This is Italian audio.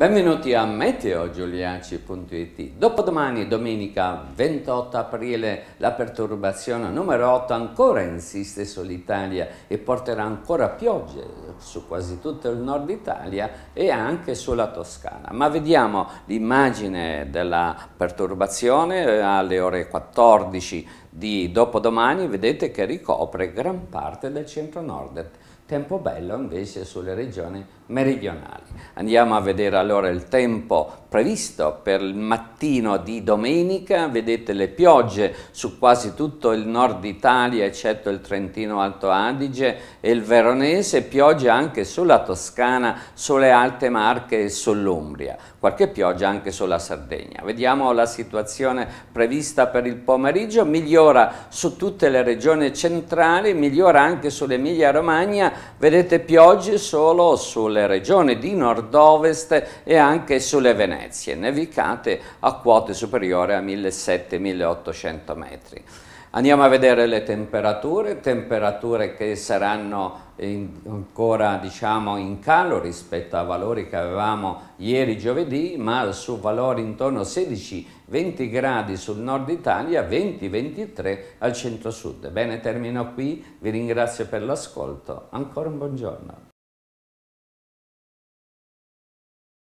Benvenuti a meteogiuliaci.it. Dopodomani, domenica 28 aprile, la perturbazione numero 8 ancora insiste sull'Italia e porterà ancora piogge su quasi tutto il nord Italia e anche sulla Toscana. Ma vediamo l'immagine della perturbazione eh, alle ore 14 di dopodomani, vedete che ricopre gran parte del centro-nord tempo bello invece sulle regioni meridionali. Andiamo a vedere allora il tempo previsto per il mattino di domenica, vedete le piogge su quasi tutto il nord Italia eccetto il Trentino Alto Adige e il Veronese, piogge anche sulla Toscana, sulle Alte Marche e sull'Umbria, qualche pioggia anche sulla Sardegna. Vediamo la situazione prevista per il pomeriggio, migliora su tutte le regioni centrali, migliora anche sull'Emilia Romagna, vedete piogge solo sulle regioni di nord-ovest e anche sulle Venezie, nevicate a quote superiori a 1700-1800 metri. Andiamo a vedere le temperature, temperature che saranno in, ancora diciamo, in calo rispetto a valori che avevamo ieri giovedì, ma su valori intorno a 16-20 gradi sul nord Italia, 20-23 al centro sud. Bene, termino qui, vi ringrazio per l'ascolto, ancora un buongiorno.